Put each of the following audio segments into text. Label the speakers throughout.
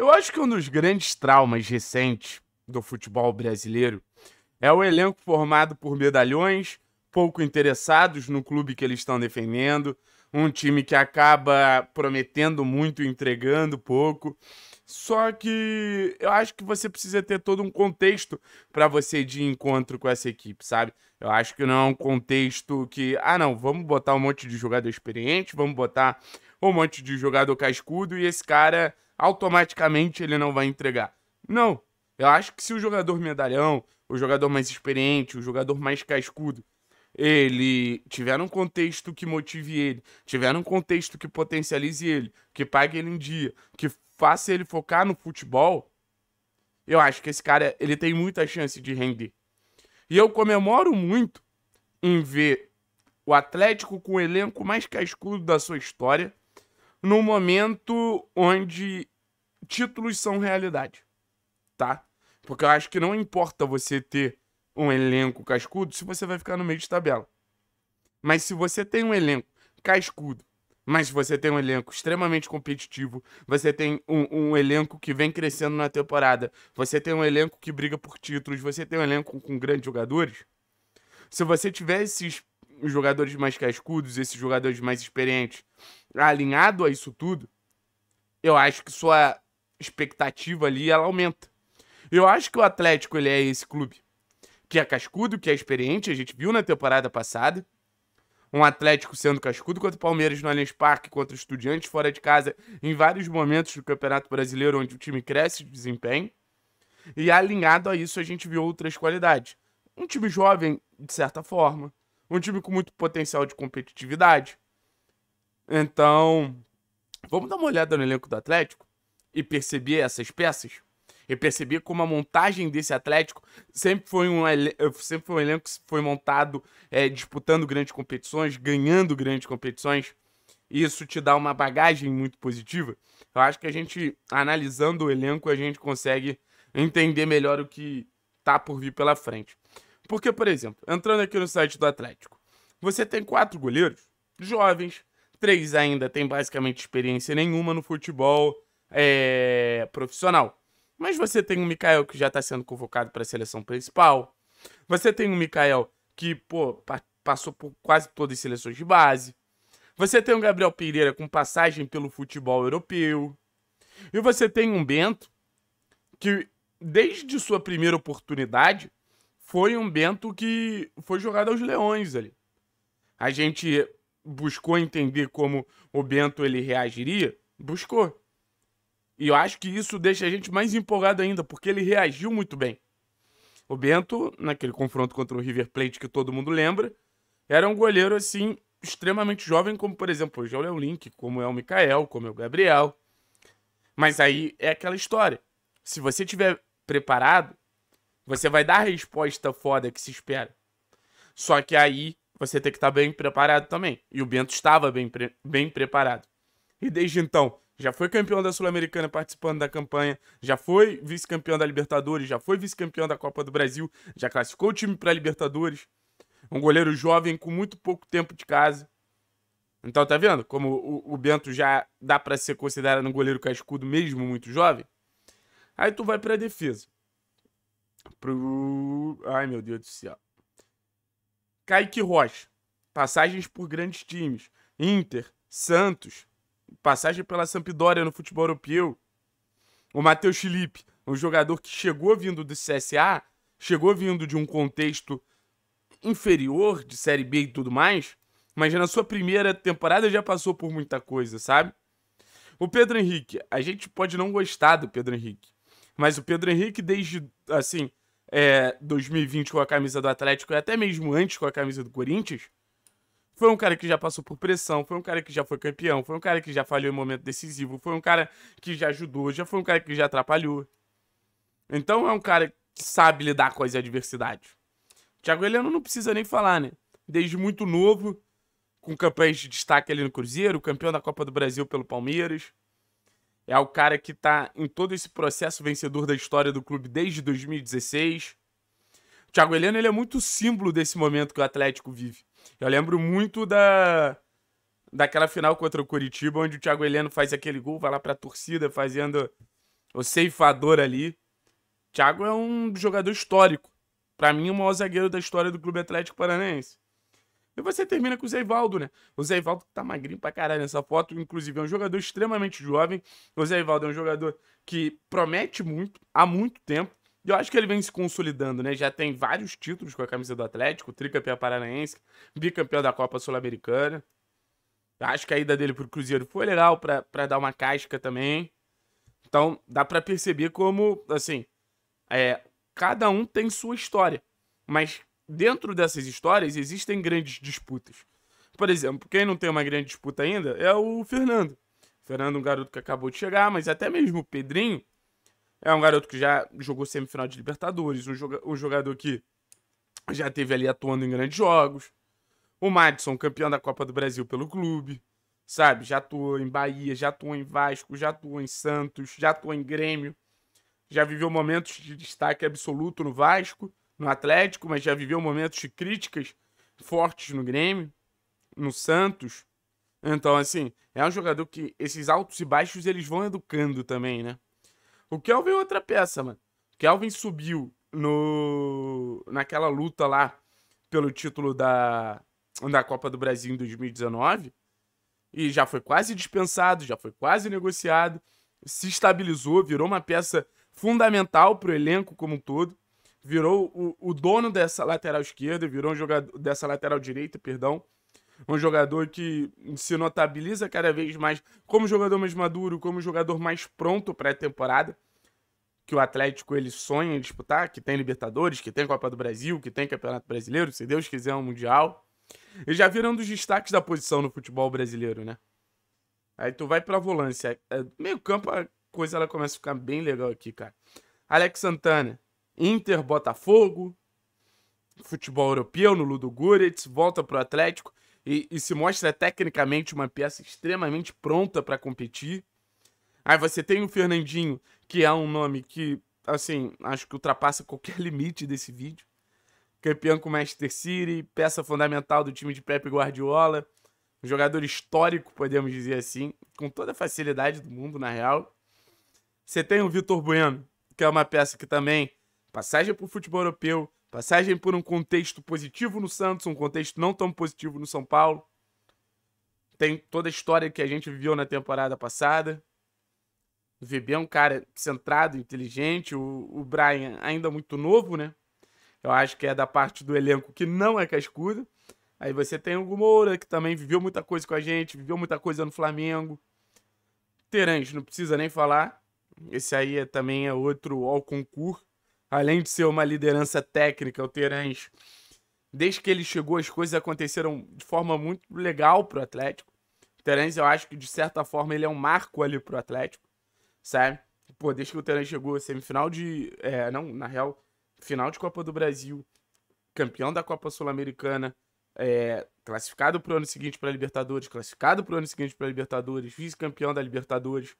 Speaker 1: Eu acho que um dos grandes traumas recentes do futebol brasileiro é o elenco formado por medalhões, pouco interessados no clube que eles estão defendendo, um time que acaba prometendo muito, entregando pouco. Só que eu acho que você precisa ter todo um contexto para você de encontro com essa equipe, sabe? Eu acho que não é um contexto que, ah, não, vamos botar um monte de jogador experiente, vamos botar um monte de jogador cascudo e esse cara automaticamente ele não vai entregar. Não. Eu acho que se o jogador medalhão, o jogador mais experiente, o jogador mais cascudo, ele tiver um contexto que motive ele, tiver um contexto que potencialize ele, que pague ele em dia, que faça ele focar no futebol, eu acho que esse cara ele tem muita chance de render. E eu comemoro muito em ver o Atlético com o elenco mais cascudo da sua história num momento onde títulos são realidade, tá? Porque eu acho que não importa você ter um elenco cascudo se você vai ficar no meio de tabela. Mas se você tem um elenco cascudo mas você tem um elenco extremamente competitivo, você tem um, um, elenco que vem crescendo na temporada, você tem um elenco que briga por títulos, você tem um elenco com grandes jogadores. Se você tiver esses jogadores mais cascudos, esses jogadores mais experientes, alinhado a isso tudo, eu acho que sua expectativa ali ela aumenta. Eu acho que o Atlético ele é esse clube que é cascudo, que é experiente, a gente viu na temporada passada um Atlético sendo cascudo contra o Palmeiras no Allianz Parque, contra o Estudiantes fora de casa, em vários momentos do Campeonato Brasileiro, onde o time cresce de desempenho. E alinhado a isso, a gente viu outras qualidades. Um time jovem, de certa forma. Um time com muito potencial de competitividade. Então, vamos dar uma olhada no elenco do Atlético e perceber essas peças? Eu percebi como a montagem desse Atlético sempre foi um, eh, sempre foi um elenco que foi montado é, disputando grandes competições, ganhando grandes competições. E isso te dá uma bagagem muito positiva. Eu acho que a gente, analisando o elenco, a gente consegue entender melhor o que tá por vir pela frente. Porque, por exemplo, entrando aqui no site do Atlético, você tem quatro goleiros jovens, três ainda têm basicamente experiência nenhuma no futebol é, profissional. Mas você tem um Mikael que já está sendo convocado para a seleção principal. Você tem um Mikael que, pô, pa passou por quase todas as seleções de base. Você tem um Gabriel Pereira com passagem pelo futebol europeu. E você tem um Bento que, desde sua primeira oportunidade, foi um Bento que foi jogado aos leões ali. A gente buscou entender como o Bento ele reagiria, buscou. E eu acho que isso deixa a gente mais empolgado ainda, porque ele reagiu muito bem. O Bento, naquele confronto contra o River Plate que todo mundo lembra, era um goleiro assim extremamente jovem, como por exemplo o Léo Link, como é o Mikael, como é o Gabriel. Mas aí é aquela história. Se você tiver preparado, você vai dar a resposta foda que se espera. Só que aí você tem que estar tá bem preparado também. E o Bento estava bem, pre bem preparado. E desde então, já foi campeão da Sul-Americana participando da campanha, já foi vice-campeão da Libertadores, já foi vice-campeão da Copa do Brasil, já classificou o time para Libertadores. Um goleiro jovem com muito pouco tempo de casa. Então tá vendo como o, o Bento já dá para ser considerado um goleiro cascudo mesmo muito jovem? Aí tu vai para defesa. Pro Ai, meu Deus do céu. Kaique Rocha. Passagens por grandes times. Inter, Santos, passagem pela Sampdoria no futebol europeu. O Matheus Felipe, um jogador que chegou vindo do CSA, chegou vindo de um contexto inferior de Série B e tudo mais, mas já na sua primeira temporada já passou por muita coisa, sabe? O Pedro Henrique, a gente pode não gostar do Pedro Henrique, mas o Pedro Henrique desde, assim, é, 2020 com a camisa do Atlético e até mesmo antes com a camisa do Corinthians, foi um cara que já passou por pressão, foi um cara que já foi campeão, foi um cara que já falhou em momento decisivo, foi um cara que já ajudou, já foi um cara que já atrapalhou. Então é um cara que sabe lidar com as adversidades. O Thiago Heleno não precisa nem falar, né? Desde muito novo, com campanhas de destaque ali no Cruzeiro, campeão da Copa do Brasil pelo Palmeiras. É o cara que tá em todo esse processo vencedor da história do clube desde 2016. O Thiago Heleno ele é muito símbolo desse momento que o Atlético vive. Eu lembro muito da daquela final contra o Curitiba, onde o Thiago Heleno faz aquele gol, vai lá pra torcida fazendo o ceifador ali. Thiago é um jogador histórico. Para mim, o maior zagueiro da história do Clube Atlético Paranaense. E você termina com o Zeivaldo, né? O Zeivaldo tá magrinho pra caralho nessa foto, inclusive é um jogador extremamente jovem. O Zeivaldo é um jogador que promete muito, há muito tempo. Eu acho que ele vem se consolidando, né? Já tem vários títulos com a camisa do Atlético, tricampeão paranaense, bicampeão da Copa Sul-Americana. Acho que a ida dele pro Cruzeiro foi legal para dar uma casca também. Então, dá para perceber como, assim, é, cada um tem sua história. Mas dentro dessas histórias existem grandes disputas. Por exemplo, quem não tem uma grande disputa ainda é o Fernando. O Fernando é um garoto que acabou de chegar, mas até mesmo o Pedrinho é um garoto que já jogou semifinal de Libertadores, um, joga um jogador que já teve ali atuando em grandes jogos. O Madison, campeão da Copa do Brasil pelo clube, sabe? Já atuou em Bahia, já atuou em Vasco, já atuou em Santos, já atuou em Grêmio. Já viveu momentos de destaque absoluto no Vasco, no Atlético, mas já viveu momentos de críticas fortes no Grêmio, no Santos. Então, assim, é um jogador que esses altos e baixos eles vão educando também, né? O Kelvin é outra peça, mano. O Kelvin subiu no naquela luta lá pelo título da, da Copa do Brasil em 2019 e já foi quase dispensado, já foi quase negociado, se estabilizou, virou uma peça fundamental para o elenco como um todo, virou o, o dono dessa lateral esquerda, virou um jogador dessa lateral direita, perdão, um jogador que se notabiliza cada vez mais como jogador mais maduro, como jogador mais pronto para a temporada que o Atlético ele sonha em disputar, que tem Libertadores, que tem Copa do Brasil, que tem Campeonato Brasileiro, se Deus quiser um Mundial. E já viram um dos destaques da posição no futebol brasileiro, né? Aí tu vai pra volância. É, meio campo, a coisa ela começa a ficar bem legal aqui, cara. Alex Santana, Inter, Botafogo, futebol europeu no Ludo Guretz volta pro Atlético e, e se mostra tecnicamente uma peça extremamente pronta para competir. Aí você tem o Fernandinho, que é um nome que, assim, acho que ultrapassa qualquer limite desse vídeo. Campeão com o Manchester City, peça fundamental do time de Pepe Guardiola, um jogador histórico, podemos dizer assim, com toda a facilidade do mundo, na real. Você tem o Vitor Bueno, que é uma peça que também, passagem para o futebol europeu, Passagem por um contexto positivo no Santos, um contexto não tão positivo no São Paulo. Tem toda a história que a gente viveu na temporada passada. O VB é um cara centrado, inteligente. O, o Brian ainda muito novo, né? Eu acho que é da parte do elenco que não é cascudo. Aí você tem o Moura, que também viveu muita coisa com a gente, viveu muita coisa no Flamengo. Terence não precisa nem falar. Esse aí é, também é outro ao concurso além de ser uma liderança técnica, o Terãs, desde que ele chegou, as coisas aconteceram de forma muito legal para o Atlético. O Terãs, eu acho que de certa forma ele é um marco ali para o Atlético, sabe? Pô, desde que o Terãs chegou, semifinal de. É, não, na real, final de Copa do Brasil, campeão da Copa Sul-Americana, é, classificado o ano seguinte a Libertadores, classificado para o ano seguinte a Libertadores, vice-campeão da Libertadores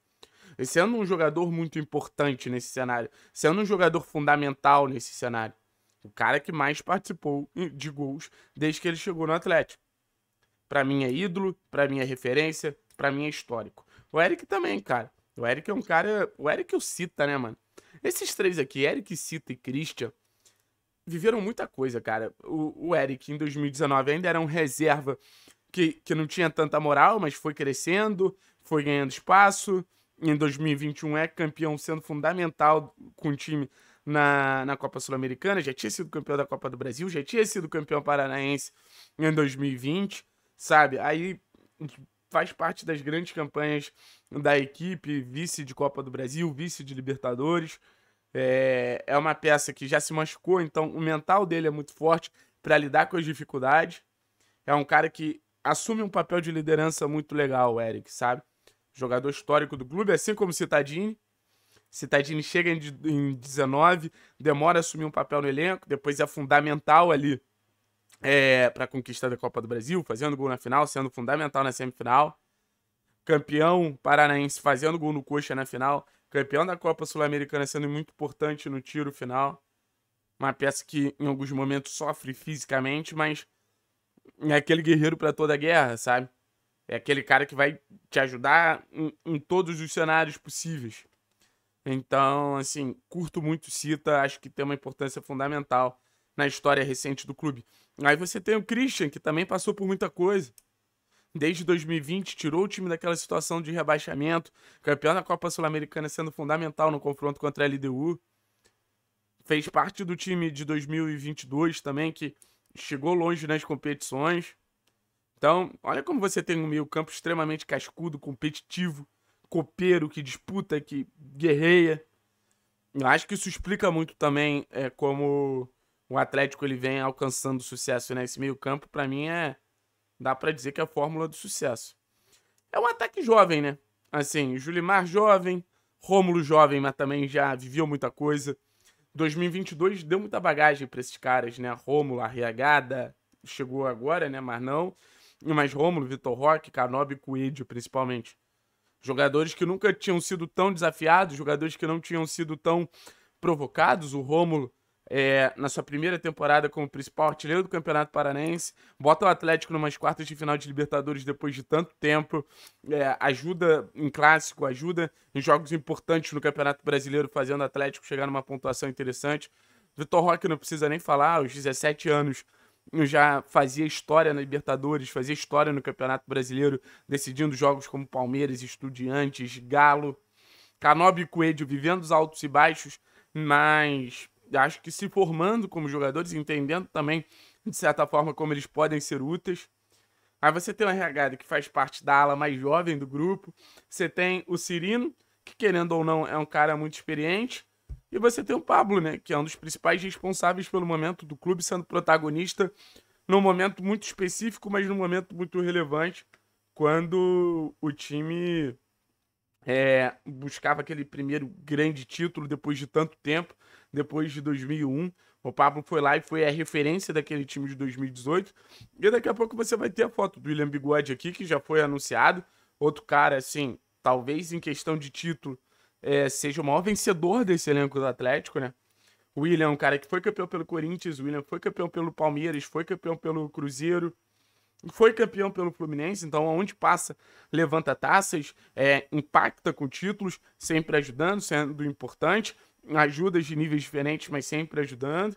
Speaker 1: sendo um jogador muito importante nesse cenário, sendo um jogador fundamental nesse cenário. O cara que mais participou de gols desde que ele chegou no Atlético. Para mim é ídolo, para mim é referência, para mim é histórico. O Eric também, cara. O Eric é um cara. O Eric é o Cita, né, mano? Esses três aqui, Eric, Cita e Christian, viveram muita coisa, cara. O, o Eric, em 2019, ainda era um reserva que, que não tinha tanta moral, mas foi crescendo, foi ganhando espaço em 2021 é campeão, sendo fundamental com o time na, na Copa Sul-Americana. Já tinha sido campeão da Copa do Brasil, já tinha sido campeão paranaense em 2020, sabe? Aí faz parte das grandes campanhas da equipe, vice de Copa do Brasil, vice de Libertadores. É, é uma peça que já se machucou, então o mental dele é muito forte para lidar com as dificuldades. É um cara que assume um papel de liderança muito legal, o Eric, sabe? jogador histórico do clube, assim como Citadini. Citadini chega em 19, demora a assumir um papel no elenco, depois é fundamental ali é, para a conquista da Copa do Brasil, fazendo gol na final, sendo fundamental na semifinal. Campeão paranaense fazendo gol no coxa na final. Campeão da Copa Sul-Americana sendo muito importante no tiro final. Uma peça que em alguns momentos sofre fisicamente, mas é aquele guerreiro para toda a guerra, sabe? É aquele cara que vai te ajudar em, em todos os cenários possíveis. Então, assim, curto muito o Cita, acho que tem uma importância fundamental na história recente do clube. Aí você tem o Christian, que também passou por muita coisa. Desde 2020, tirou o time daquela situação de rebaixamento, campeão da Copa Sul-Americana sendo fundamental no confronto contra a LDU. Fez parte do time de 2022 também, que chegou longe nas competições. Então, olha como você tem um meio-campo extremamente cascudo, competitivo, copeiro, que disputa, que guerreia. Eu acho que isso explica muito também é, como o Atlético ele vem alcançando sucesso nesse né? meio-campo. Para mim, é dá para dizer que é a fórmula do sucesso. É um ataque jovem, né? Assim, Julimar jovem, Rômulo jovem, mas também já viveu muita coisa. 2022 deu muita bagagem para esses caras, né? Rômulo, Arriagada, chegou agora, né? Mas não. Mas Rômulo, Vitor Roque, Canobi e Coelho, principalmente. Jogadores que nunca tinham sido tão desafiados, jogadores que não tinham sido tão provocados. O Rômulo, é, na sua primeira temporada como principal artilheiro do Campeonato Paranense, bota o Atlético numas quartas de final de Libertadores depois de tanto tempo, é, ajuda em clássico, ajuda em jogos importantes no Campeonato Brasileiro, fazendo o Atlético chegar numa pontuação interessante. Vitor Roque não precisa nem falar, aos 17 anos já fazia história na Libertadores, fazia história no Campeonato Brasileiro, decidindo jogos como Palmeiras, Estudiantes, Galo. Canobi e Coelho vivendo os altos e baixos, mas acho que se formando como jogadores, entendendo também, de certa forma, como eles podem ser úteis. Aí você tem o RH que faz parte da ala mais jovem do grupo. Você tem o Cirino, que querendo ou não é um cara muito experiente. E você tem o Pablo, né? Que é um dos principais responsáveis pelo momento do clube, sendo protagonista num momento muito específico, mas num momento muito relevante, quando o time é, buscava aquele primeiro grande título depois de tanto tempo, depois de 2001. O Pablo foi lá e foi a referência daquele time de 2018. E daqui a pouco você vai ter a foto do William Bigode aqui, que já foi anunciado. Outro cara, assim, talvez em questão de título, é, seja o maior vencedor desse elenco do Atlético, né? O William é um cara que foi campeão pelo Corinthians, o William foi campeão pelo Palmeiras, foi campeão pelo Cruzeiro, foi campeão pelo Fluminense, então aonde passa, levanta taças, é, impacta com títulos, sempre ajudando, sendo importante, ajudas de níveis diferentes, mas sempre ajudando.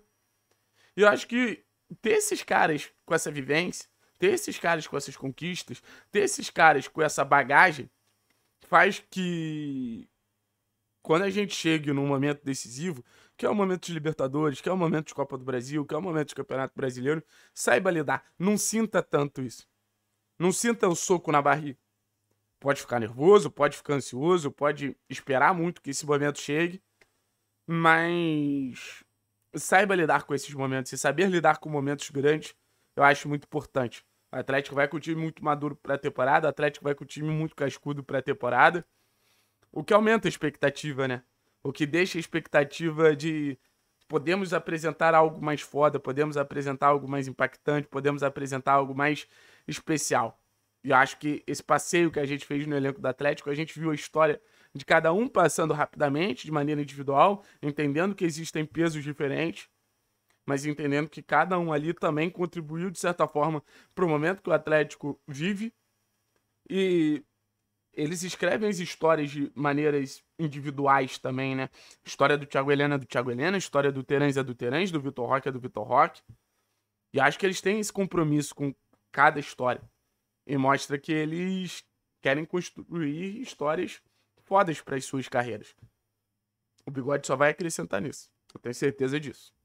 Speaker 1: E eu acho que ter esses caras com essa vivência, ter esses caras com essas conquistas, ter esses caras com essa bagagem, faz que quando a gente chega num momento decisivo, que é o momento de Libertadores, que é o momento de Copa do Brasil, que é o momento de Campeonato Brasileiro, saiba lidar. Não sinta tanto isso. Não sinta o um soco na barriga. Pode ficar nervoso, pode ficar ansioso, pode esperar muito que esse momento chegue, mas saiba lidar com esses momentos e saber lidar com momentos grandes, eu acho muito importante. O Atlético vai com o time muito maduro para a temporada, o Atlético vai com o time muito cascudo para a temporada. O que aumenta a expectativa, né? O que deixa a expectativa de podemos apresentar algo mais foda, podemos apresentar algo mais impactante, podemos apresentar algo mais especial. E acho que esse passeio que a gente fez no elenco do Atlético, a gente viu a história de cada um passando rapidamente, de maneira individual, entendendo que existem pesos diferentes, mas entendendo que cada um ali também contribuiu de certa forma para o momento que o Atlético vive. E eles escrevem as histórias de maneiras individuais também, né? História do Thiago Helena é do Thiago Helena, história do Terence é do Terence, do Vitor Roque é do Vitor Roque. E acho que eles têm esse compromisso com cada história. E mostra que eles querem construir histórias fodas para as suas carreiras. O Bigode só vai acrescentar nisso. Eu tenho certeza disso.